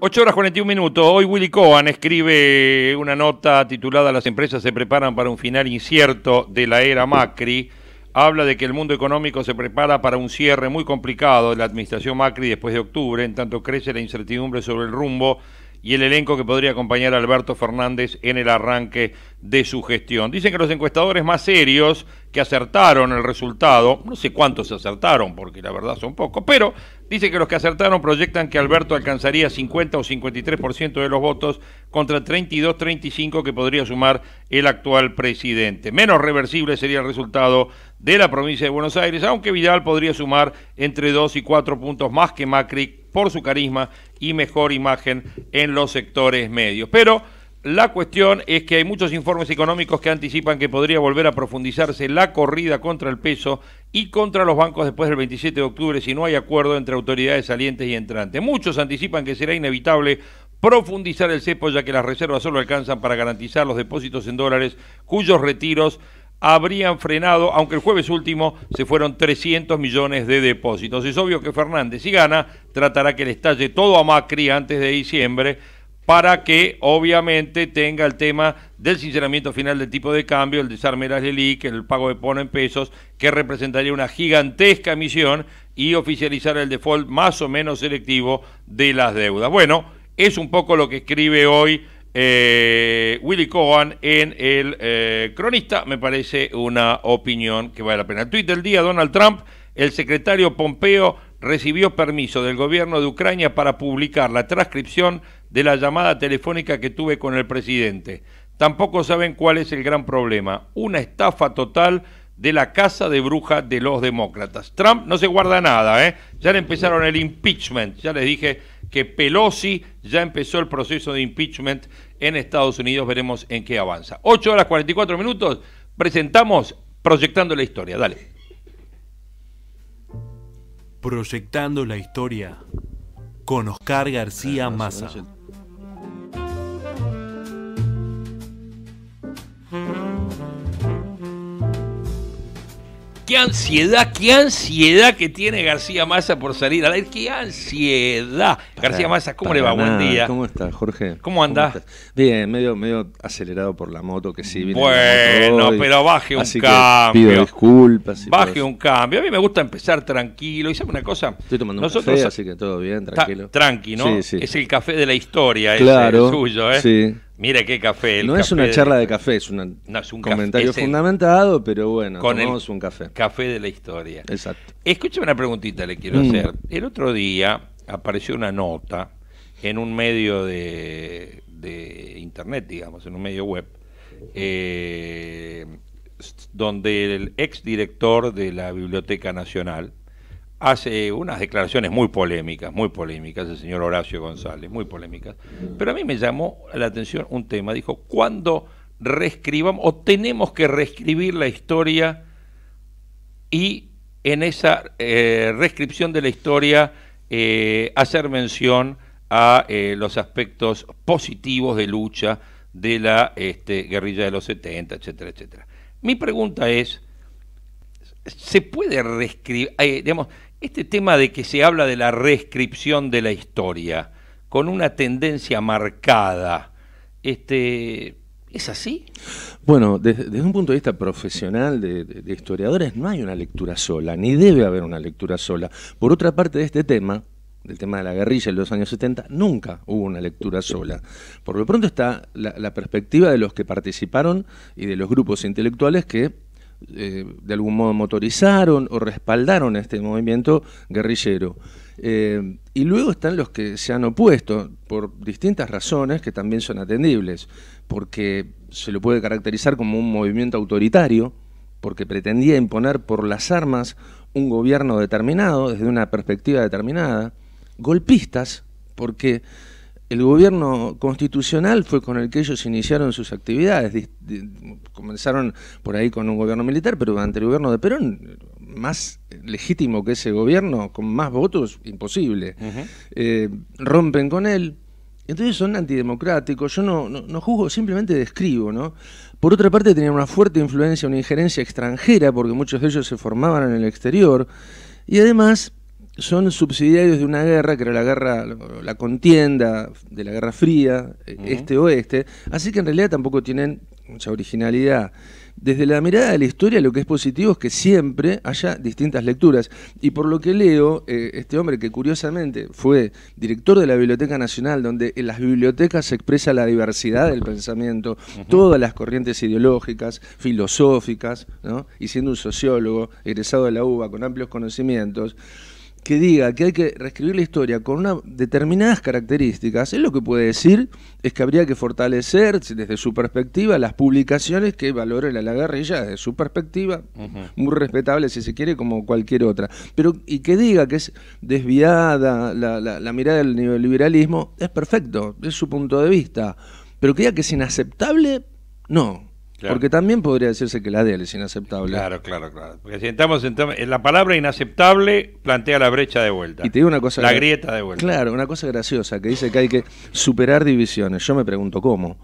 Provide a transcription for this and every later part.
8 horas 41 minutos. Hoy Willy Cohen escribe una nota titulada Las empresas se preparan para un final incierto de la era Macri. Habla de que el mundo económico se prepara para un cierre muy complicado de la administración Macri después de octubre, en tanto crece la incertidumbre sobre el rumbo y el elenco que podría acompañar a Alberto Fernández en el arranque de su gestión. Dicen que los encuestadores más serios que acertaron el resultado, no sé cuántos acertaron, porque la verdad son pocos, pero dicen que los que acertaron proyectan que Alberto alcanzaría 50 o 53% de los votos contra 32-35 que podría sumar el actual presidente. Menos reversible sería el resultado de la provincia de Buenos Aires, aunque Vidal podría sumar entre 2 y 4 puntos más que Macri por su carisma y mejor imagen en los sectores medios. Pero la cuestión es que hay muchos informes económicos que anticipan que podría volver a profundizarse la corrida contra el peso y contra los bancos después del 27 de octubre si no hay acuerdo entre autoridades salientes y entrantes. Muchos anticipan que será inevitable profundizar el cepo ya que las reservas solo alcanzan para garantizar los depósitos en dólares cuyos retiros habrían frenado, aunque el jueves último se fueron 300 millones de depósitos. Es obvio que Fernández, si gana, tratará que le estalle todo a Macri antes de diciembre para que obviamente tenga el tema del sinceramiento final del tipo de cambio, el desarme de las el pago de pono en pesos, que representaría una gigantesca emisión y oficializar el default más o menos selectivo de las deudas. Bueno, es un poco lo que escribe hoy eh, Willy Cohen en el eh, cronista, me parece una opinión que vale la pena. El tweet del día, Donald Trump, el secretario Pompeo recibió permiso del gobierno de Ucrania para publicar la transcripción de la llamada telefónica que tuve con el presidente. Tampoco saben cuál es el gran problema, una estafa total de la casa de bruja de los demócratas. Trump no se guarda nada, ¿eh? Ya le empezaron el impeachment, ya les dije que Pelosi ya empezó el proceso de impeachment en Estados Unidos. Veremos en qué avanza. 8 horas 44 minutos. Presentamos Proyectando la Historia. Dale. Proyectando la Historia con Oscar García Massa. qué ansiedad, qué ansiedad que tiene García Massa por salir al aire, qué ansiedad. García eh, Massa, ¿cómo le va? Buen día. ¿Cómo estás, Jorge? ¿Cómo andás? Bien, medio, medio acelerado por la moto que sí. bueno, pero baje un cambio. Que pido disculpas. baje un cambio. A mí me gusta empezar tranquilo. Y sabe una cosa. Estoy tomando un café, así que todo bien, tranquilo. Tranqui, ¿no? Sí, sí. Es el café de la historia, claro, el suyo, ¿eh? Sí. Mira qué café. no es una charla de café, es, un comentario fundamentado, pero bueno, con un café. Café de la historia. Exacto. Escúchame una preguntita, le quiero mm. hacer. El otro día apareció una nota en un medio de, internet, digamos, en un medio web, eh, donde el ex director de la Biblioteca Nacional hace unas declaraciones muy polémicas, muy polémicas, el señor Horacio González, muy polémicas. Pero a mí me llamó la atención un tema, dijo, ¿cuándo reescribamos o tenemos que reescribir la historia y en esa eh, reescripción de la historia eh, hacer mención a eh, los aspectos positivos de lucha de la este, guerrilla de los 70, etcétera, etcétera? Mi pregunta es, ¿se puede reescribir, digamos, este tema de que se habla de la reescripción de la historia, con una tendencia marcada, este, ¿es así? Bueno, desde, un punto de vista profesional de, historiadores no hay una lectura sola, ni debe haber una lectura sola. Por otra parte de este tema, del tema de la guerrilla en los años 70, nunca hubo una lectura sola. Por lo pronto está la perspectiva de los que participaron y de los grupos intelectuales que eh, de algún modo motorizaron o respaldaron este movimiento guerrillero. Eh, y luego están los que se han opuesto por distintas razones que también son atendibles, porque se lo puede caracterizar como un movimiento autoritario, porque pretendía imponer por las armas un gobierno determinado, desde una perspectiva determinada, golpistas, porque el gobierno constitucional fue con el que ellos iniciaron sus actividades. Comenzaron por ahí con un gobierno militar, pero ante el gobierno de Perón, más legítimo que ese gobierno, con más votos, imposible. Eh, rompen con él. Entonces son antidemocráticos. Yo no, no, juzgo, simplemente describo, ¿no? Por otra parte, tenían una fuerte influencia, una injerencia extranjera, porque muchos de ellos se formaban en el exterior. Y además son subsidiarios de una guerra, que era la guerra, la contienda de la Guerra Fría, eh, este-oeste, así que en realidad tampoco tienen mucha originalidad. Desde la mirada de la historia, lo que es positivo es que siempre haya distintas lecturas. Y por lo que leo, eh, este hombre que curiosamente fue director de la Biblioteca Nacional, donde en las bibliotecas se expresa la diversidad del pensamiento, todas las corrientes ideológicas, filosóficas, y siendo un sociólogo egresado de la UBA con amplios conocimientos, que diga que hay que reescribir la historia con una, determinadas características, él lo que puede decir es que habría que fortalecer desde su perspectiva las publicaciones que valoren la guerrilla desde su perspectiva, muy respetable si se quiere como cualquier otra, pero y que diga que es desviada la, la mirada del neoliberalismo, es perfecto, es su punto de vista, pero que diga que es inaceptable, no, porque también podría decirse que la DEL es inaceptable. Claro, claro, claro. Porque si en la palabra inaceptable plantea la brecha de vuelta. Y te digo una cosa. La grieta de vuelta. Claro, una cosa graciosa que dice que hay que superar divisiones. Yo me pregunto cómo.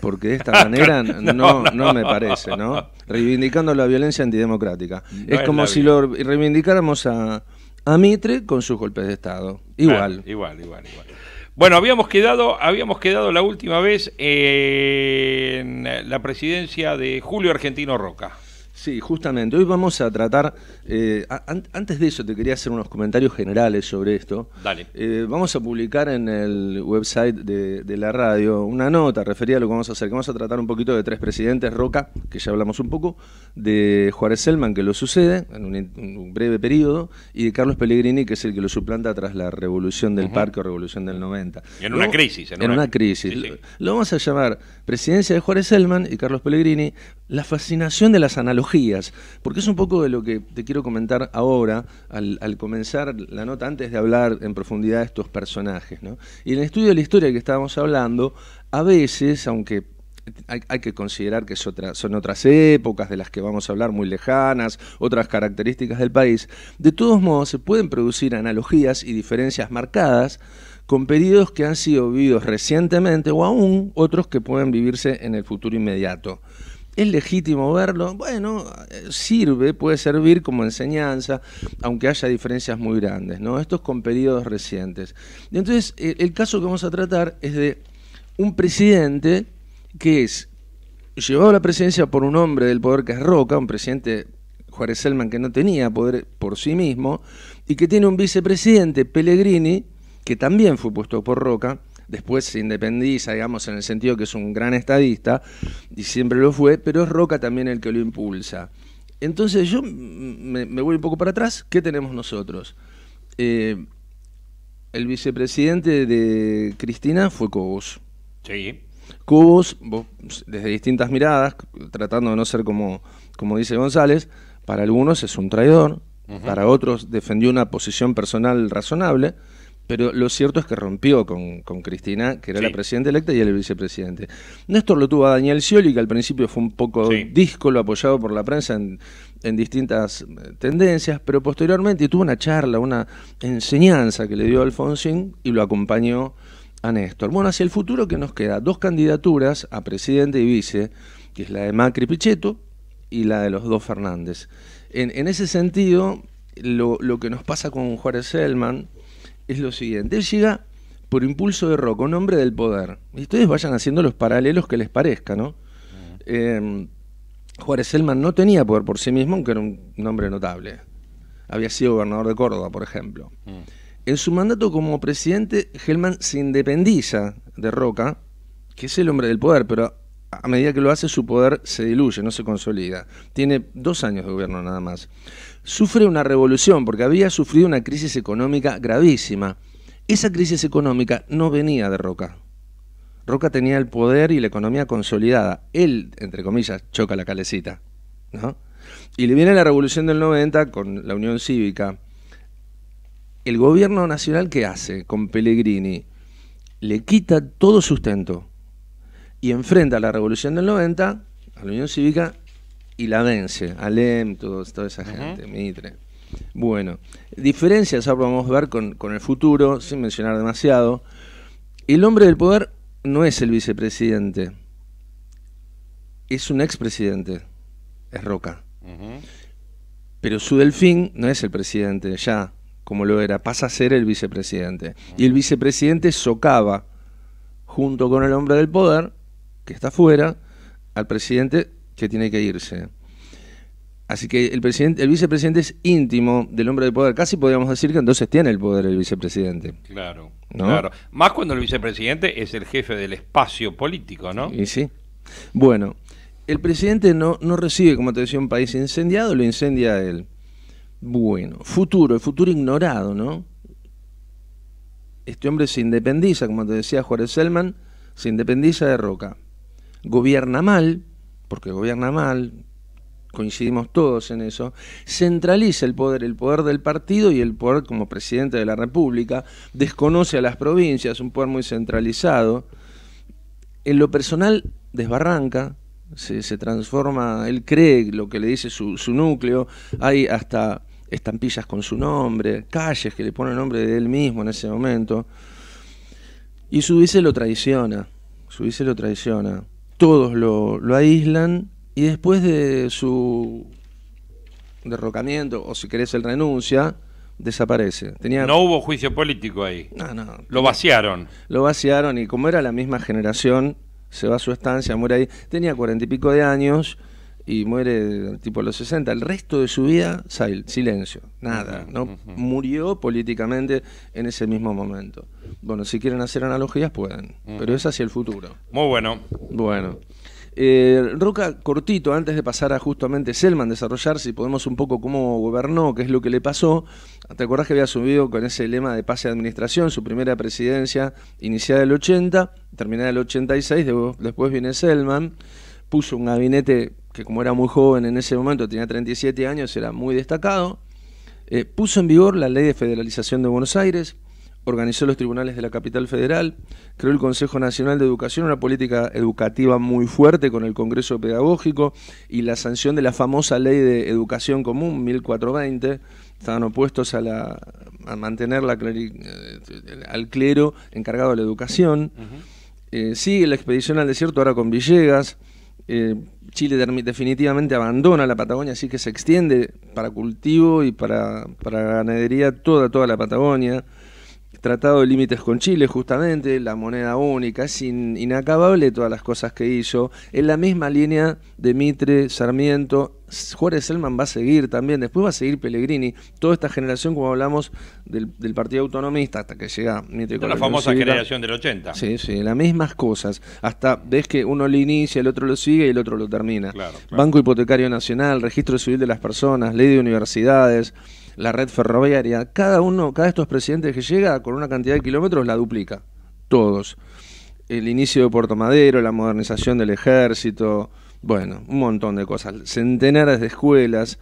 Porque de esta manera no, me parece, ¿no? Reivindicando la violencia antidemocrática. es como si lo reivindicáramos a, a Mitre con sus golpes de Estado. Igual. igual, igual, igual. Bueno, habíamos quedado, habíamos quedado la última vez en la presidencia de Julio Argentino Roca. Sí, justamente. Hoy vamos a tratar, eh, antes de eso te quería hacer unos comentarios generales sobre esto. Dale. Eh, vamos a publicar en el website de, la radio una nota referida a lo que vamos a hacer, que vamos a tratar un poquito de tres presidentes, Roca, que ya hablamos un poco, de Juárez Selman, que lo sucede en un, breve periodo, y de Carlos Pellegrini, que es el que lo suplanta tras la revolución del parque o revolución del 90. en una crisis. En, una, crisis. Lo, vamos a llamar presidencia de Juárez Selman y Carlos Pellegrini, la fascinación de las analogías porque es un poco de lo que te quiero comentar ahora, al, comenzar la nota, antes de hablar en profundidad de estos personajes. Y en el estudio de la historia que estábamos hablando, a veces, aunque hay, que considerar que son otras épocas de las que vamos a hablar muy lejanas, otras características del país. De todos modos, se pueden producir analogías y diferencias marcadas con periodos que han sido vividos recientemente o aún otros que pueden vivirse en el futuro inmediato. ¿Es legítimo verlo? Bueno, eh, sirve, puede servir como enseñanza, aunque haya diferencias muy grandes, ¿no? Esto es con periodos recientes. entonces, eh, el caso que vamos a tratar es de un presidente que es llevado a la presidencia por un hombre del poder que es Roca, un presidente Juárez Selman que no tenía poder por sí mismo, y que tiene un vicepresidente, Pellegrini, que también fue puesto por Roca, después se independiza, digamos, en el sentido que es un gran estadista, y siempre lo fue, pero es Roca también el que lo impulsa. Entonces yo me, voy un poco para atrás, ¿qué tenemos nosotros? Eh, el vicepresidente de Cristina fue Cobos. Sí. Cobos, desde distintas miradas, tratando de no ser como, como dice González, para algunos es un traidor, para otros defendió una posición personal razonable, pero lo cierto es que rompió con, Cristina, que era la presidenta electa y el vicepresidente. Néstor lo tuvo a Daniel Scioli, que al principio fue un poco díscolo, apoyado por la prensa en, distintas eh, tendencias, pero posteriormente tuvo una charla, una enseñanza que le dio Alfonsín y lo acompañó a Néstor. Bueno, hacia el futuro que nos queda, dos candidaturas a presidente y vice, que es la de Macri Pichetto y la de los dos Fernández. En, ese sentido, lo, lo que nos pasa con Juárez Selman, es lo siguiente. Él llega por impulso de Roca, un hombre del poder. Y ustedes vayan haciendo los paralelos que les parezca, ¿no? Eh, Juárez Helman no tenía poder por sí mismo, aunque era un hombre notable. Había sido gobernador de Córdoba, por ejemplo. Mm. En su mandato como presidente, Helman se independiza de Roca, que es el hombre del poder, pero a medida que lo hace, su poder se diluye, no se consolida. Tiene dos años de gobierno nada más. Sufre una revolución porque había sufrido una crisis económica gravísima. Esa crisis económica no venía de Roca. Roca tenía el poder y la economía consolidada. Él, entre comillas, choca la calecita. Y le viene la revolución del 90 con la Unión Cívica. ¿El gobierno nacional qué hace con Pellegrini? Le quita todo sustento y enfrenta a la revolución del 90, a la Unión Cívica, y la vence. Alem, todos, toda esa gente, Mitre. Bueno, diferencias ahora vamos a ver con, el futuro, sin mencionar demasiado. El hombre del poder no es el vicepresidente, es un expresidente, es Roca. Pero su delfín no es el presidente, ya, como lo era, pasa a ser el vicepresidente. Y el vicepresidente socava, junto con el hombre del poder, que está fuera, al presidente que tiene que irse. Así que el, presidente, el vicepresidente es íntimo del hombre de poder. Casi podríamos decir que entonces tiene el poder el vicepresidente. Claro, claro. Más cuando el vicepresidente es el jefe del espacio político, ¿no? Y sí. Bueno, el presidente no, no recibe, como te decía, un país incendiado, lo incendia él. Bueno, futuro, el futuro ignorado, ¿no? Este hombre se independiza, como te decía Juárez Selman, se independiza de Roca gobierna mal, porque gobierna mal, coincidimos todos en eso, centraliza el poder, el poder del partido y el poder como presidente de la República, desconoce a las provincias, un poder muy centralizado. En lo personal, desbarranca, se, transforma, él cree lo que le dice su, su núcleo, hay hasta estampillas con su nombre, calles que le ponen el nombre de él mismo en ese momento. Y su vice lo traiciona, su vice lo traiciona todos lo, aíslan y después de su derrocamiento, o si querés el renuncia, desaparece. No hubo juicio político ahí. No, no. Lo vaciaron. Lo vaciaron y como era la misma generación, se va a su estancia, muere ahí. Tenía cuarenta y pico de años y muere tipo a los 60. El resto de su vida, silencio, nada. ¿no? Murió políticamente en ese mismo momento. Bueno, si quieren hacer analogías, pueden, pero es hacia el futuro. Muy bueno. Bueno. Eh, Roca, cortito, antes de pasar a justamente Selman desarrollar, si podemos un poco cómo gobernó, qué es lo que le pasó. ¿Te acordás que había subido con ese lema de pase de administración su primera presidencia iniciada el 80, terminada el 86, después viene Selman, puso un gabinete que como era muy joven en ese momento, tenía 37 años, era muy destacado, eh, puso en vigor la ley de federalización de Buenos Aires, organizó los tribunales de la capital federal, creó el Consejo Nacional de Educación, una política educativa muy fuerte con el Congreso Pedagógico y la sanción de la famosa Ley de Educación Común 1420. Estaban opuestos a, mantener eh, al clero encargado de la educación. Eh, sigue la expedición al desierto ahora con Villegas. Eh, Chile definitivamente abandona la Patagonia, así que se extiende para cultivo y para, para ganadería toda, toda la Patagonia. Tratado de Límites con Chile, justamente, la moneda única, es inacabable todas las cosas que hizo. En la misma línea de Mitre, Sarmiento, Juárez Selman va a seguir también, después va a seguir Pellegrini, toda esta generación, como hablamos, del, Partido Autonomista, hasta que llega Mitre La famosa generación del 80. Sí, sí, las mismas cosas. Hasta ves que uno lo inicia, el otro lo sigue y el otro lo termina. Banco Hipotecario Nacional, Registro Civil de las Personas, Ley de Universidades la red ferroviaria. Cada uno, cada estos presidentes que llega con una cantidad de kilómetros la duplica, todos. El inicio de Puerto Madero, la modernización del ejército, bueno, un montón de cosas. Centenares de escuelas.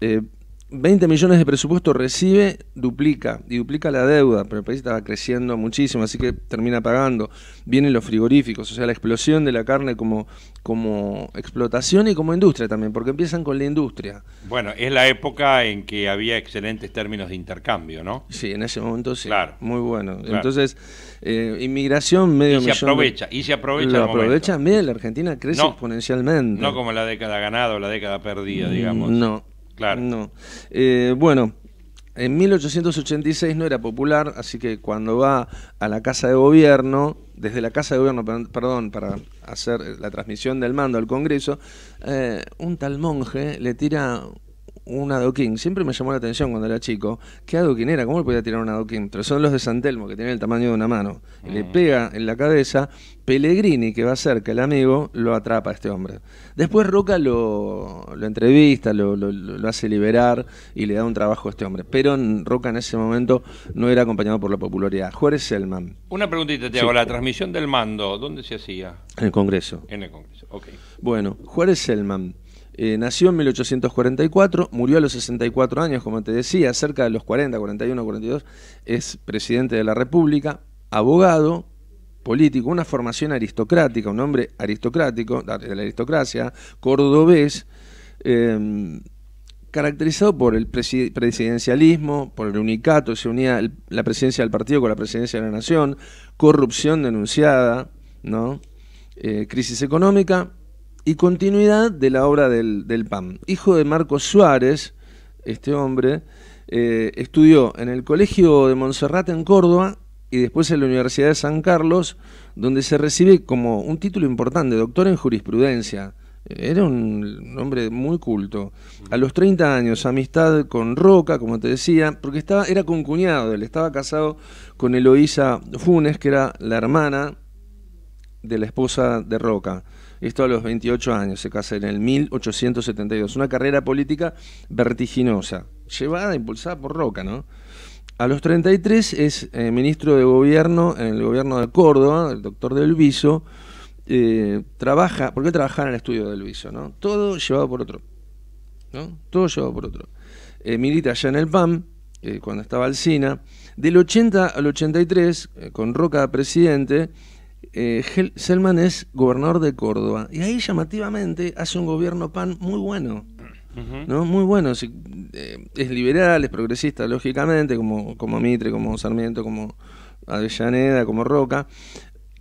Eh, 20 millones de presupuesto recibe, duplica y duplica la deuda, pero el país estaba creciendo muchísimo, así que termina pagando. Vienen los frigoríficos, o sea, la explosión de la carne como, como explotación y como industria también, porque empiezan con la industria. Bueno, es la época en que había excelentes términos de intercambio, ¿no? Sí, en ese momento sí. Muy bueno. Entonces, eh, inmigración medio y se aprovecha, y se aprovecha. Lo aprovecha, mira, la Argentina crece exponencialmente. No como la década ganada o la década perdida, mm, digamos. No. Claro. No. Eh, bueno, en 1886 no era popular, así que cuando va a la Casa de Gobierno, desde la Casa de Gobierno, perdón, para hacer la transmisión del mando al Congreso, eh, un tal monje le tira un adoquín. Siempre me llamó la atención cuando era chico. ¿Qué adoquín era? ¿Cómo le podía tirar un adoquín? Pero son los de San Telmo, que tienen el tamaño de una mano. le mm. pega en la cabeza. Pellegrini, que va cerca, el amigo, lo atrapa a este hombre. Después Roca lo, entrevista, lo, hace liberar y le da un trabajo a este hombre. Pero Roca en ese momento no era acompañado por la popularidad. Juárez Selman. Una preguntita, Tiago. La transmisión del mando, ¿dónde se hacía? En el Congreso. En el Congreso, ok. Bueno, Juárez Selman eh, nació en 1844, murió a los 64 años, como te decía, cerca de los 40, 41, 42, es presidente de la República, abogado, político, una formación aristocrática, un hombre aristocrático, de la aristocracia, cordobés, em, caracterizado por el presidencialismo, por el unicato, se unía la presidencia del partido con la presidencia de la nación, corrupción denunciada, ¿no? Eh, crisis económica y continuidad de la obra del, del PAM. Hijo de Marcos Suárez, este hombre, eh, estudió en el Colegio de Montserrat en Córdoba y después en la Universidad de San Carlos, donde se recibe como un título importante, doctor en jurisprudencia. Era un hombre muy culto. A los 30 años, amistad con Roca, como te decía, porque estaba, era concuñado, él estaba casado con Eloísa Funes, que era la hermana de la esposa de Roca esto a los 28 años, se casa en el 1872, una carrera política vertiginosa, llevada, impulsada por Roca, ¿no? A los 33 es eh, ministro de gobierno en el gobierno de Córdoba, el doctor del Viso, eh, trabaja, ¿por qué trabajar en el estudio del Viso? ¿no? Todo llevado por otro, ¿no? Todo llevado por otro. Eh, milita allá en el PAM, cuando estaba al Alcina, del 80 al 83, con Roca presidente, eh, Selman es gobernador de Córdoba. Y ahí llamativamente hace un gobierno PAN muy bueno. ¿no? Muy bueno. Eh, es liberal, es progresista, lógicamente, como, como Mitre, como Sarmiento, como Avellaneda, como Roca.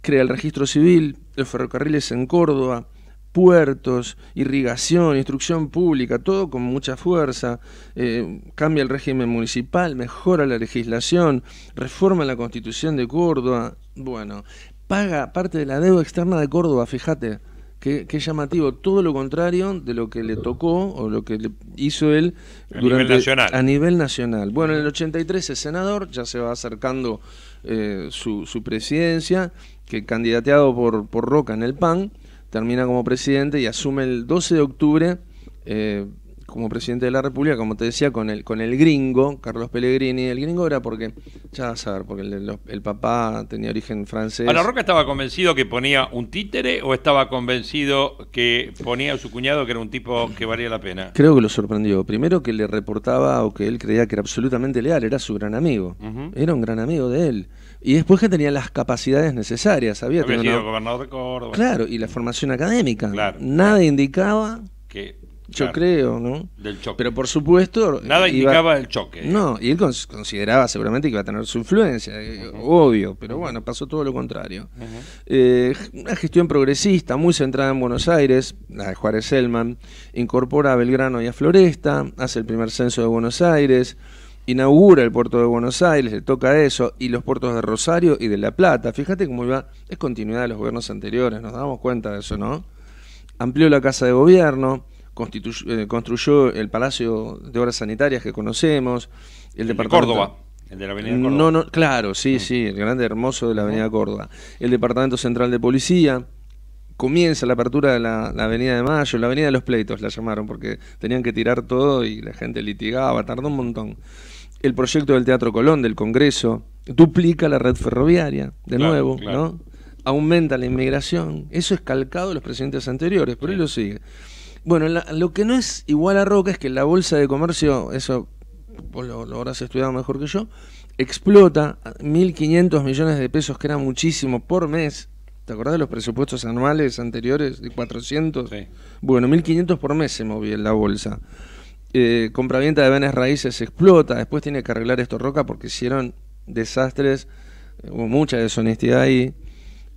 Crea el registro civil, los ferrocarriles en Córdoba, puertos, irrigación, instrucción pública, todo con mucha fuerza. Eh, cambia el régimen municipal, mejora la legislación, reforma la constitución de Córdoba. Bueno, paga parte de la deuda externa de Córdoba, fíjate, qué llamativo, todo lo contrario de lo que le tocó o lo que hizo él a nivel nacional. Bueno, en el 83 es senador, ya se va acercando eh, su, presidencia, que candidateado por, Roca en el PAN, termina como presidente y asume el 12 de octubre. Eh, como presidente de la República, como te decía, con el, con el gringo, Carlos Pellegrini. El gringo era porque, ya vas a ver, porque el, papá tenía origen francés. ¿A Roca estaba convencido que ponía un títere o estaba convencido que ponía a su cuñado que era un tipo que valía la pena? Creo que lo sorprendió. Primero que le reportaba o que él creía que era absolutamente leal, era su gran amigo. Era un gran amigo de él. Y después que tenía las capacidades necesarias. Había, Había sido gobernador de Córdoba. Claro, y la formación académica. Claro, Nada indicaba... Que yo creo, ¿no? Del choque. Pero por supuesto. Nada indicaba el choque. No, y él consideraba seguramente que iba a tener su influencia, eh, obvio, pero bueno, pasó todo lo contrario. Eh, una gestión progresista, muy centrada en Buenos Aires, la de Juárez Selman, incorpora a Belgrano y a Floresta, hace el primer censo de Buenos Aires inaugura el puerto de Buenos Aires, le toca eso, y los puertos de Rosario y de La Plata. Fíjate cómo iba, es continuidad de los gobiernos anteriores, nos damos cuenta de eso, ¿no? Amplió la Casa de Gobierno, eh, construyó el Palacio de Obras Sanitarias que conocemos, el, departamento... De Córdoba. El de la Avenida Córdoba. No, no, claro, sí, mm. sí, el grande hermoso de la Avenida Córdoba. El Departamento Central de Policía, comienza la apertura de la, Avenida de Mayo, la Avenida de los Pleitos la llamaron, porque tenían que tirar todo y la gente litigaba, tardó un montón. El proyecto del Teatro Colón, del Congreso, duplica la red ferroviaria, de nuevo, ¿no? Aumenta la inmigración. Eso es calcado de los presidentes anteriores, pero ahí lo sigue. Bueno, lo que no es igual a Roca es que la bolsa de comercio, eso vos lo, habrás estudiado mejor que yo, explota 1.500 millones de pesos, que era muchísimo por mes. ¿Te acordás de los presupuestos anuales anteriores de 400? Bueno, 1.500 por mes se movía en la bolsa. Eh, compraventa de bienes raíces explota, después tiene que arreglar esto Roca porque hicieron desastres, eh, hubo mucha deshonestidad ahí.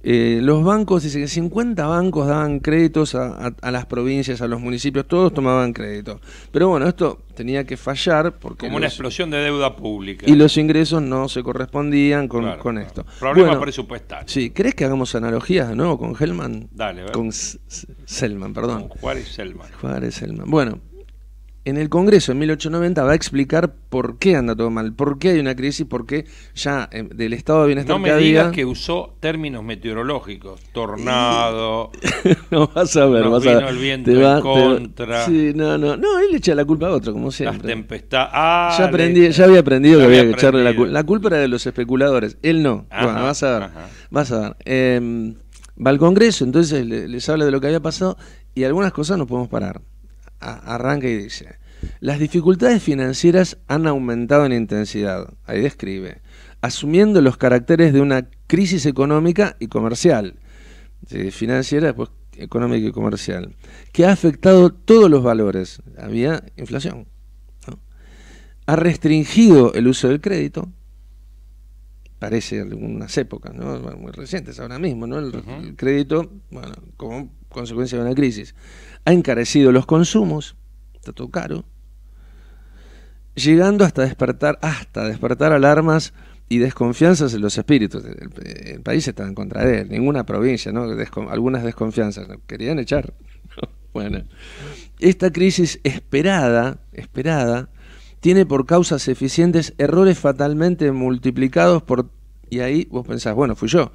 Eh, los bancos, dice que 50 bancos daban créditos a, las provincias, a los municipios, todos tomaban crédito. Pero bueno, esto tenía que fallar porque... Como una explosión de deuda pública. Y los ingresos no se correspondían con, con esto. Problema presupuestal. Sí, ¿crees que hagamos analogías de nuevo con Helman, Dale, Con Selman, perdón. Juárez Selman. Juárez Selman. Bueno, en el Congreso en 1890 va a explicar por qué anda todo mal, por qué hay una crisis, por qué ya eh, del estado de bienestar. No me digas que usó términos meteorológicos, tornado. no vas a ver, vas a contra. no, no, él echa la culpa a otro, como siempre. Las tempestades. Ah, ya había aprendido que había que echarle la culpa. La culpa era de los especuladores, él no. bueno, vas a ver, vas a ver. Em, va al Congreso, entonces les habla de lo que había pasado y algunas cosas no podemos parar arranca y dice, las dificultades financieras han aumentado en intensidad, ahí describe, asumiendo los caracteres de una crisis económica y comercial, financiera, pues, económica y comercial, que ha afectado todos los valores, había inflación, ha restringido el uso del crédito, parece algunas épocas, ¿no? muy recientes ahora mismo, ¿no? el, el crédito, bueno, como consecuencia de una crisis, ha encarecido los consumos, está todo caro, llegando hasta despertar, hasta despertar alarmas y desconfianzas en los espíritus. El, país está en contra de él, ninguna provincia, algunas desconfianzas, querían echar. bueno, esta crisis esperada, esperada, tiene por causas eficientes errores fatalmente multiplicados por... Y ahí vos pensás, bueno, fui yo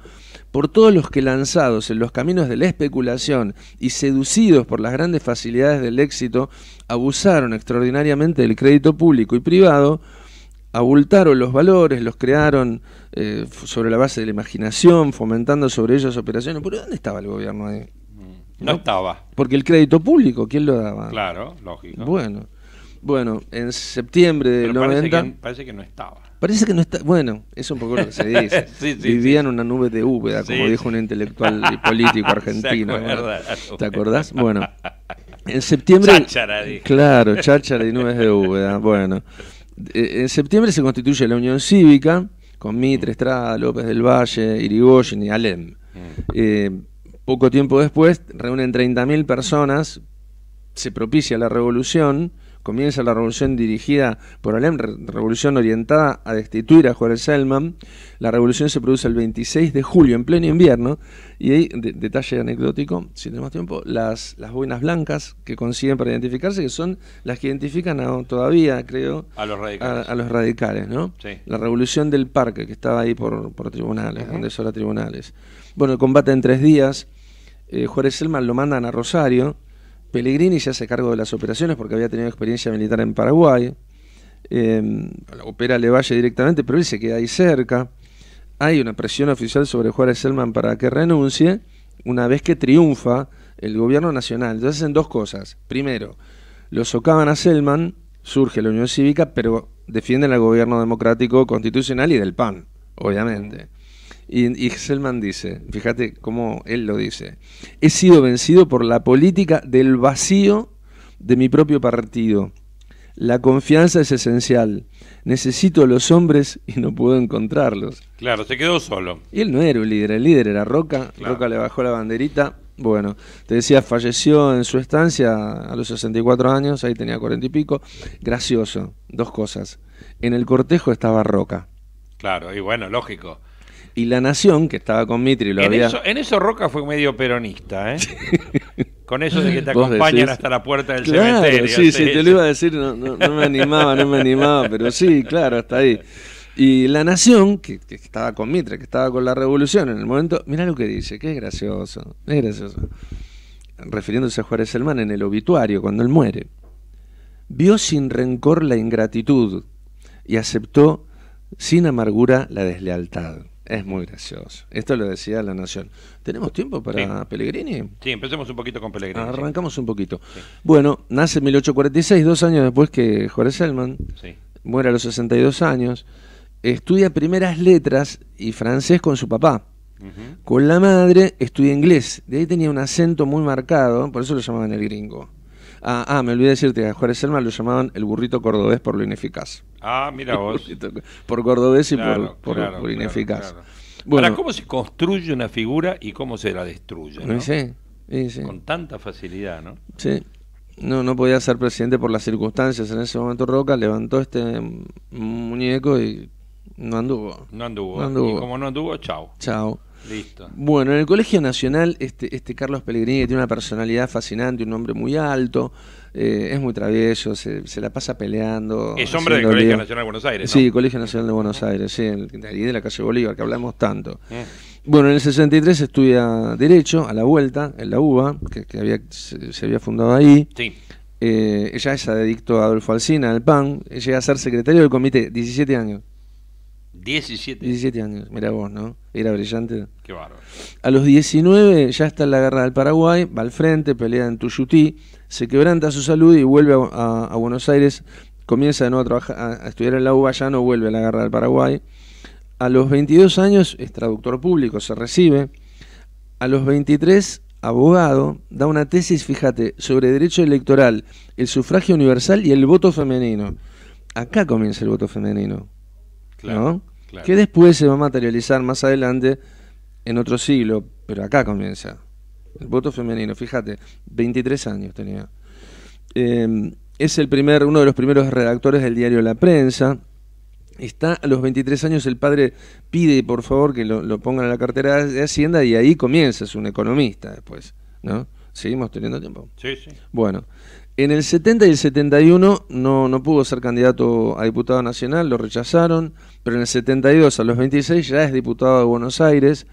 por todos los que lanzados en los caminos de la especulación y seducidos por las grandes facilidades del éxito, abusaron extraordinariamente del crédito público y privado, abultaron los valores, los crearon eh, sobre la base de la imaginación, fomentando sobre ellos operaciones. ¿Pero dónde estaba el gobierno ahí? No, estaba. Porque el crédito público, ¿quién lo daba? Claro, lógico. Bueno, bueno en septiembre del 90... parece que no estaba. Parece que no está. Bueno, es un poco lo que se dice. vivían una nube de Úbeda, como dijo un intelectual y político argentino. ¿Te acordás? Bueno, en septiembre. Claro, cháchara y nubes de Úbeda, Bueno, eh, en septiembre se constituye la Unión Cívica con Mitre, Estrada, López del Valle, Irigoyen y Alem. Mm. Eh, poco tiempo después reúnen 30.000 personas, se propicia la revolución comienza la revolución dirigida por Alem, revolución orientada a destituir a Juárez Selman. La revolución se produce el 26 de julio, en pleno invierno, y ahí, detalle anecdótico, si tenemos tiempo, las, las boinas blancas que consiguen para identificarse, que son las que identifican todavía, creo, a los radicales. A, los radicales ¿no? Sí. La revolución del parque, que estaba ahí por, tribunales, donde son los tribunales. Bueno, el combate en tres días. Eh, Juárez Selman lo mandan a Rosario Pellegrini se hace cargo de las operaciones porque había tenido experiencia militar en Paraguay. Eh, opera Levalle directamente, pero él se queda ahí cerca. Hay una presión oficial sobre Juárez Selman para que renuncie una vez que triunfa el gobierno nacional. Entonces hacen dos cosas. Primero, lo socavan a Selman, surge la Unión Cívica, pero defienden al gobierno democrático constitucional y del PAN, obviamente. Y, Selman dice, fíjate cómo él lo dice, he sido vencido por la política del vacío de mi propio partido. La confianza es esencial. Necesito a los hombres y no puedo encontrarlos. Claro, se quedó solo. Y él no era un líder, el líder era Roca. Roca le bajó la banderita. Bueno, te decía, falleció en su estancia a los 64 años, ahí tenía 40 y pico. Gracioso, dos cosas. En el cortejo estaba Roca. Claro, y bueno, lógico. Y La Nación, que estaba con y lo en había... Eso, en eso Roca fue medio peronista, ¿eh? con eso de que te acompañan hasta la puerta del claro, cementerio. Sí, sí, te lo iba a decir, no, no, me animaba, no me animaba, pero sí, claro, hasta ahí. Y La Nación, que, estaba con Mitre, que estaba con la revolución en el momento, mirá lo que dice, que gracioso, es gracioso. Refiriéndose a Juárez Selman en el obituario, cuando él muere, vio sin rencor la ingratitud y aceptó sin amargura la deslealtad. Es muy gracioso. Esto lo decía La Nación. ¿Tenemos tiempo para Pellegrini? Sí, empecemos un poquito con Pellegrini. Arrancamos un poquito. Bueno, nace en 1846, dos años después que Jorge Selman. Muere a los 62 años. Estudia primeras letras y francés con su papá. Con la madre estudia inglés. De ahí tenía un acento muy marcado, por eso lo llamaban el gringo. Ah, ah, me olvidé decirte a Juárez Selma lo llamaban el burrito cordobés por lo ineficaz. Ah, mira vos. por cordobés y por, por, ineficaz. bueno, ¿cómo se construye una figura y cómo se la destruye? Sí, sí. Con tanta facilidad, ¿no? Sí. No, no podía ser presidente por las circunstancias. En ese momento Roca levantó este muñeco y no anduvo. No anduvo. Y como no anduvo, chao. Chao. Listo. Bueno, en el Colegio Nacional, este, este Carlos Pellegrini, que tiene una personalidad fascinante, un hombre muy alto, eh, es muy travieso, se, la pasa peleando. Es hombre del Colegio Nacional de Buenos Aires. Sí, Colegio Nacional de Buenos Aires, sí, de de la calle Bolívar, que hablamos tanto. Eh. Bueno, en el 63 estudia Derecho, a la vuelta, en la UBA, que, se, había fundado ahí. Sí. Eh, ella es adicto a Adolfo Alsina, al PAN, llega a ser secretario del comité, 17 años. 17. 17 años, mira vos, ¿no? Era brillante. Qué bárbaro. A los 19 ya está en la guerra del Paraguay, va al frente, pelea en Tuyutí, se quebranta su salud y vuelve a, Buenos Aires, comienza de nuevo a, trabajar, estudiar en la UBA, ya no vuelve a la guerra del Paraguay. A los 22 años es traductor público, se recibe. A los 23, abogado, da una tesis, fíjate, sobre derecho electoral, el sufragio universal y el voto femenino. Acá comienza el voto femenino. ¿no? que después se va a materializar más adelante en otro siglo, pero acá comienza. El voto femenino, fíjate, 23 años tenía. Em, es el primer, uno de los primeros redactores del diario La Prensa. Está a los 23 años, el padre pide por favor que lo, lo pongan a la cartera de Hacienda y ahí comienza, es un economista después, ¿no? ¿Seguimos teniendo tiempo? Sí, sí. Bueno, en el 70 y el 71 no, no pudo ser candidato a diputado nacional, lo rechazaron, pero en el 72 a los 26 ya es diputado de Buenos Aires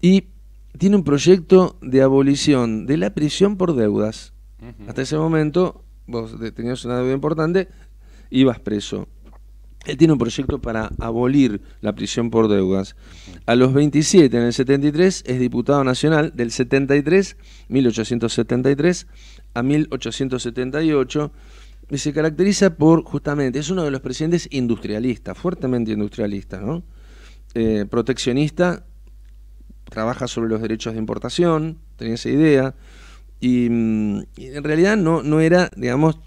y tiene un proyecto de abolición de la prisión por deudas. Hasta ese momento vos tenías una deuda importante, ibas preso. Él tiene un proyecto para abolir la prisión por deudas. A los 27, en el 73, es diputado nacional del 73, 1873, a 1878 y se caracteriza por justamente, es uno de los presidentes industrialistas, fuertemente industrialista, ¿no? Eh, proteccionista, trabaja sobre los derechos de importación, tenía esa idea, y, mm, en realidad no, no era, digamos,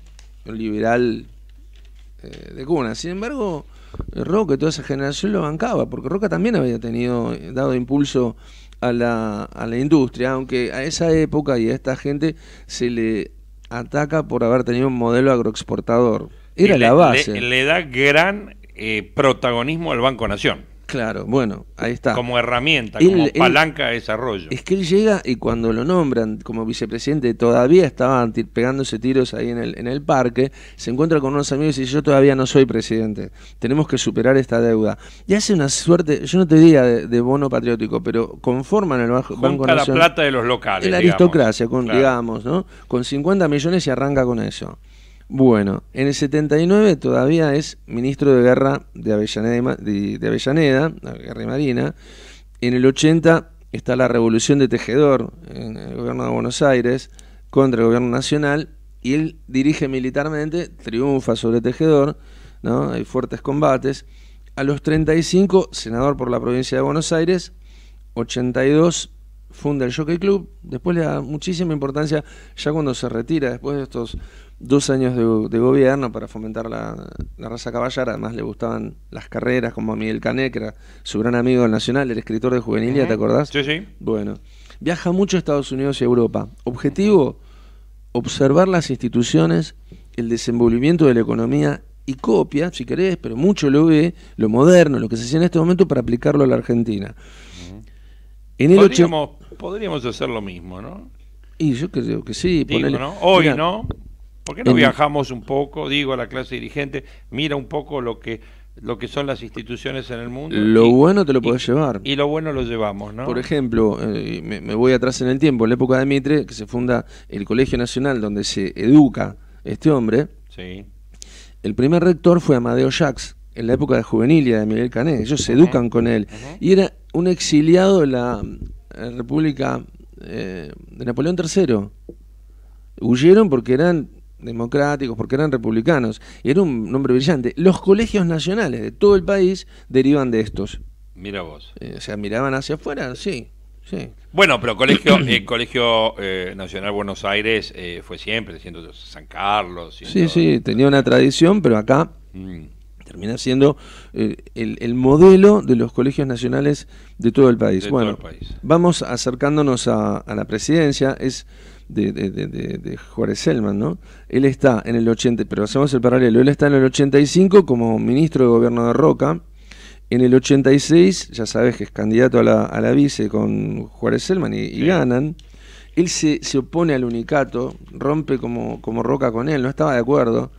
liberal eh, de cuna. Sin embargo, eh, Roca y toda esa generación lo bancaba, porque Roca también había tenido, dado impulso a la, a la industria, aunque a esa época y a esta gente se le ataca por haber tenido un modelo agroexportador. Era la base. Le, le da gran eh, protagonismo al Banco Nación. Claro, bueno, ahí está. Como herramienta, como palanca de desarrollo. Es que él llega y cuando lo nombran como vicepresidente, todavía estaban pegándose tiros ahí en el, en el parque, se encuentra con unos amigos y dice, yo todavía no soy presidente, tenemos que superar esta deuda. Y hace una suerte, yo no te diría de, bono patriótico, pero conforman el Banco la plata de los locales. La aristocracia, con, digamos, ¿no? Con 50 millones y arranca con eso. Bueno, en el 79 todavía es ministro de guerra de Avellaneda, de, Avellaneda la guerra y marina. En el 80 está la revolución de Tejedor en el gobierno de Buenos Aires contra el gobierno nacional y él dirige militarmente, triunfa sobre Tejedor, ¿no? hay fuertes combates. A los 35, senador por la provincia de Buenos Aires, 82 funda el Jockey Club, después le da muchísima importancia ya cuando se retira, después de estos dos años de, gobierno para fomentar la, raza caballar. Además, le gustaban las carreras, como a Miguel Cané, que era su gran amigo nacional, el escritor de Juvenilia, ¿te acordás? Sí, sí. Bueno, viaja mucho a Estados Unidos y Europa. Objetivo: observar las instituciones, el desenvolvimiento de la economía y copia, si querés, pero mucho lo ve, lo moderno, lo que se hacía en este momento para aplicarlo a la Argentina. En el podríamos, hacer lo mismo, ¿no? Y yo creo que sí. Hoy, ¿no? ¿Por qué no viajamos un poco, digo, a la clase dirigente, mira un poco lo que lo que son las instituciones en el mundo. Lo bueno te lo podés llevar. Y lo bueno lo llevamos, ¿no? Por ejemplo, eh, me, voy atrás en el tiempo, en la época de Mitre, que se funda el Colegio Nacional donde se educa este hombre. Sí. El primer rector fue Amadeo Jacques, en la época de Juvenilia de Miguel Canet. Ellos se educan con él. Y era un exiliado de la República eh, de Napoleón III. Huyeron porque eran democráticos, porque eran republicanos, y era un nombre brillante. Los colegios nacionales de todo el país derivan de estos. Mira vos. Eh, o sea, miraban hacia afuera, sí. sí. Bueno, pero colegio, el eh, Colegio eh, Nacional Buenos Aires fue siempre, siendo San Carlos. Sí, sí, tenía una tradición, pero acá mm. termina siendo el, modelo de los colegios nacionales de todo el país. bueno, vamos acercándonos a, a la presidencia. Es de, de, Juárez Selman, ¿no? Él está en el 80, pero hacemos el paralelo, él está en el 85 como ministro de gobierno de Roca, en el 86, ya sabes que es candidato a la, a la vice con Juárez Selman y, ganan, él se, opone al unicato, rompe como, como Roca con él, no estaba de acuerdo,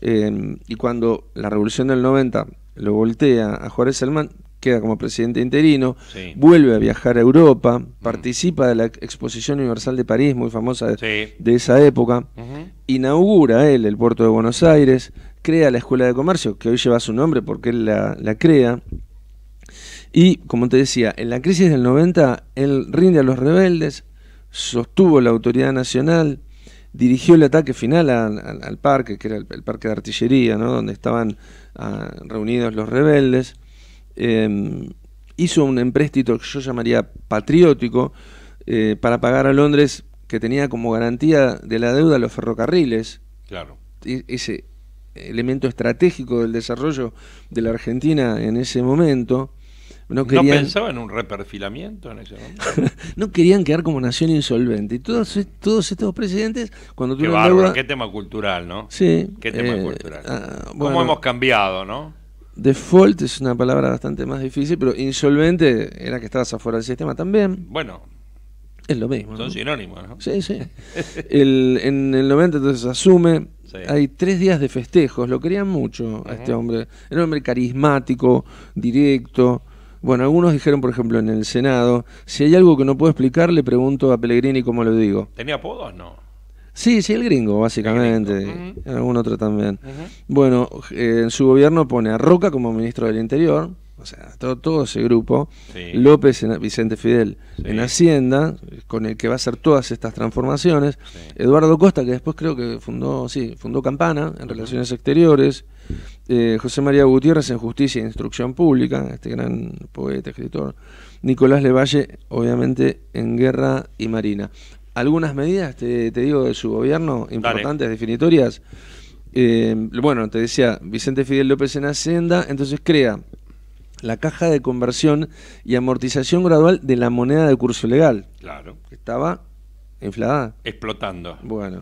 eh, y cuando la revolución del 90 lo voltea a Juárez Selman, queda como presidente interino, vuelve a viajar a Europa, mm. participa de la Exposición Universal de París, muy famosa de, esa época, inaugura él el puerto de Buenos Aires, crea la Escuela de Comercio, que hoy lleva su nombre porque él la, crea, y como te decía, en la crisis del 90 él rinde a los rebeldes, sostuvo la autoridad nacional, dirigió el ataque final al parque, que era el, parque de artillería, donde estaban ah, reunidos los rebeldes, Em, hizo un empréstito que yo llamaría patriótico eh, para pagar a Londres, que tenía como garantía de la deuda los ferrocarriles. Claro. ese elemento estratégico del desarrollo de la Argentina en ese momento. No, querían... pensaba en un reperfilamiento en ese momento? no querían quedar como nación insolvente. Y todos, todos estos presidentes, cuando tuvieron qué, qué tema cultural, ¿no? Sí. Eh, ah, Cómo hemos cambiado, ¿no? Default es una palabra bastante más difícil, pero insolvente era que estabas afuera del sistema también. Bueno. Es lo mismo. Son sinónimos, ¿no? Sí, sí. en el 90 entonces asume, hay tres días de festejos, lo querían mucho a este hombre. Era un hombre carismático, directo. Bueno, algunos dijeron, por ejemplo, en el Senado, si hay algo que no puedo explicar, le pregunto a Pellegrini cómo lo digo. ¿Tenía apodos? No. Sí, sí, el gringo, básicamente. Algún otro también. Bueno, eh, en su gobierno pone a Roca como ministro del Interior, o sea, todo, ese grupo. López, en, Vicente Fidel en Hacienda, con el que va a hacer todas estas transformaciones. Eduardo Costa, que después creo que fundó, sí, fundó Campana en Relaciones Exteriores. Eh, José María Gutiérrez en Justicia e Instrucción Pública, este gran poeta, escritor. Nicolás Levalle, obviamente, en Guerra y Marina algunas medidas, te, digo, de su gobierno, importantes, definitorias. Eh, bueno, te decía, Vicente Fidel López en Hacienda, entonces crea la caja de conversión y amortización gradual de la moneda de curso legal. Claro. Que estaba inflada. Explotando. Bueno.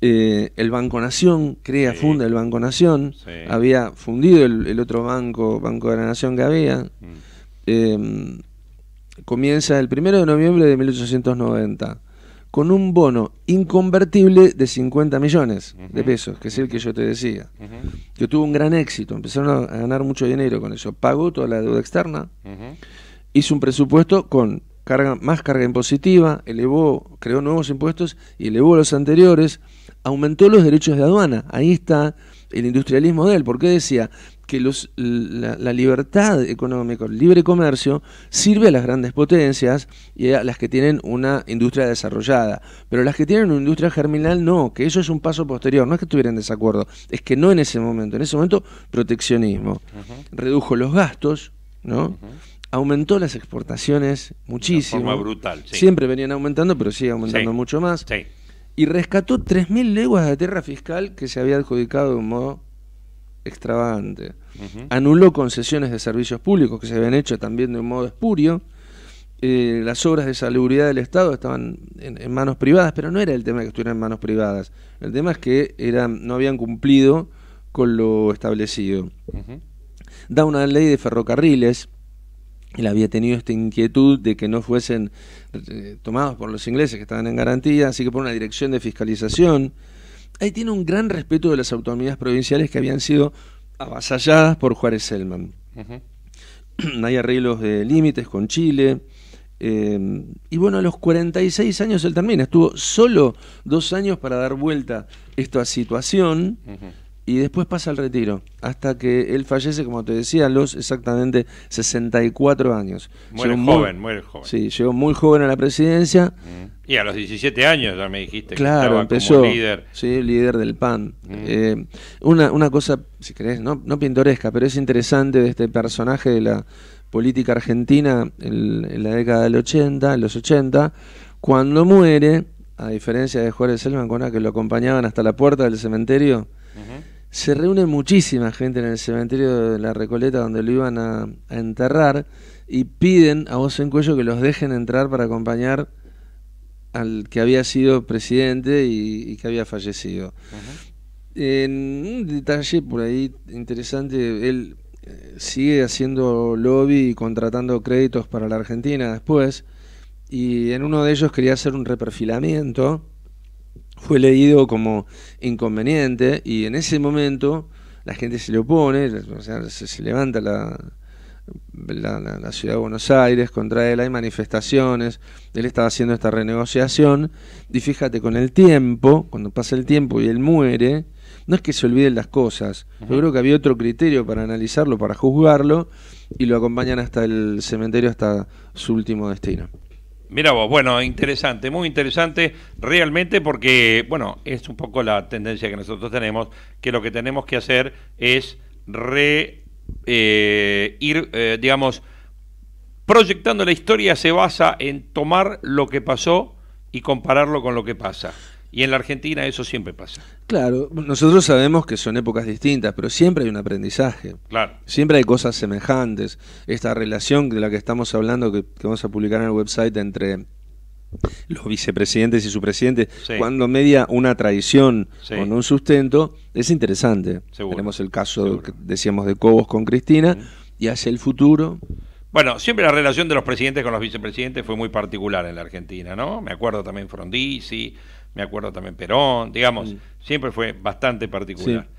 Eh, el Banco Nación, crea, funda el Banco Nación, había fundido el, otro banco, Banco de la Nación que había. Mm. Em, comienza el primero de noviembre de 1890 con un bono inconvertible de 50 millones de pesos, que es el que yo te decía, que tuvo un gran éxito, empezaron a ganar mucho dinero con eso, pagó toda la deuda externa, hizo un presupuesto con más carga impositiva, elevó, creó nuevos impuestos y elevó los anteriores, aumentó los derechos de aduana, ahí está el industrialismo de él, porque decía, que los, la, libertad económica, el libre comercio, sirve a las grandes potencias y a las que tienen una industria desarrollada. Pero las que tienen una industria germinal no, que eso es un paso posterior. No es que estuvieran en desacuerdo, es que no en ese momento. En ese momento, proteccionismo. Redujo los gastos, ¿no? Aumentó las exportaciones muchísimo. forma brutal. Sí. Siempre venían aumentando, pero sigue aumentando mucho más. Y rescató 3.000 leguas de tierra fiscal que se había adjudicado de un modo extravagante. Anuló concesiones de servicios públicos que se habían hecho también de un modo espurio. Eh, las obras de salubridad del Estado estaban en, manos privadas, pero no era el tema que estuvieran en manos privadas. El tema es que eran, no habían cumplido con lo establecido. Da una ley de ferrocarriles. Él había tenido esta inquietud de que no fuesen eh, tomados por los ingleses que estaban en garantía, así que por una dirección de fiscalización ahí tiene un gran respeto de las autonomías provinciales que habían sido avasalladas por Juárez Selman. Hay arreglos de límites con Chile. Eh, y bueno, a los 46 años él termina. Estuvo solo dos años para dar vuelta esta situación. Y después pasa al retiro, hasta que él fallece, como te decía, a los exactamente 64 años. Muere joven, muere joven. Sí, llegó muy joven a la presidencia. Y a los 17 años ya me dijiste claro, que empezó, como líder. Sí, líder del PAN. Mm. Eh, una, cosa, si querés, no, pintoresca, pero es interesante de este personaje de la política argentina en, la década del 80, en los 80, cuando muere, a diferencia de Juárez Selman, con que lo acompañaban hasta la puerta del cementerio, se reúne muchísima gente en el cementerio de la Recoleta donde lo iban a, a enterrar y piden a voz en cuello que los dejen entrar para acompañar al que había sido presidente y, que había fallecido. En un detalle por ahí interesante, él eh, sigue haciendo lobby y contratando créditos para la Argentina después, y en uno de ellos quería hacer un reperfilamiento, fue leído como inconveniente, y en ese momento la gente se le opone, se levanta la, la, ciudad de Buenos Aires, contra él hay manifestaciones, él estaba haciendo esta renegociación, y fíjate, con el tiempo, cuando pasa el tiempo y él muere, no es que se olviden las cosas, yo creo que había otro criterio para analizarlo, para juzgarlo, y lo acompañan hasta el cementerio, hasta su último destino. Mira vos, bueno, interesante, muy interesante, realmente porque, bueno, es un poco la tendencia que nosotros tenemos, que lo que tenemos que hacer es re eh, ir, eh, digamos, proyectando la historia se basa en tomar lo que pasó y compararlo con lo que pasa. Y en la Argentina eso siempre pasa. Claro, nosotros sabemos que son épocas distintas, pero siempre hay un aprendizaje. Claro. Siempre hay cosas semejantes. Esta relación de la que estamos hablando, que, vamos a publicar en el website entre los vicepresidentes y su presidente, cuando media una traición con un sustento, es interesante. Tenemos el caso decíamos de Cobos con Cristina y hacia el futuro. Bueno, siempre la relación de los presidentes con los vicepresidentes fue muy particular en la Argentina, ¿no? Me acuerdo también Frondizi, me acuerdo también Perón, digamos, mm. siempre fue bastante particular.